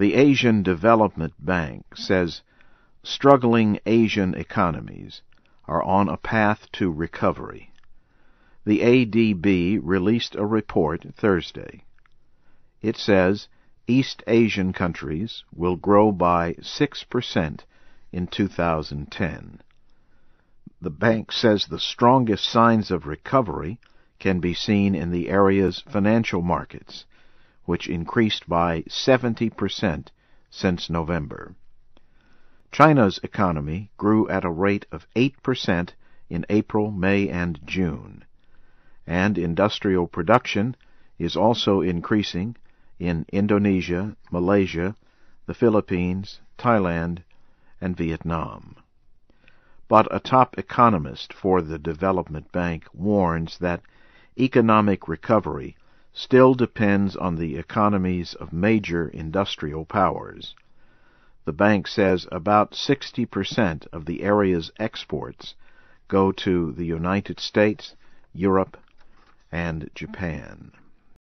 The Asian Development Bank says struggling Asian economies are on a path to recovery. The ADB released a report Thursday. It says East Asian countries will grow by 6% in 2010. The bank says the strongest signs of recovery can be seen in the area's financial markets which increased by 70% since November. China's economy grew at a rate of 8% in April, May, and June, and industrial production is also increasing in Indonesia, Malaysia, the Philippines, Thailand, and Vietnam. But a top economist for the Development Bank warns that economic recovery still depends on the economies of major industrial powers. The bank says about 60% of the area's exports go to the United States, Europe, and Japan.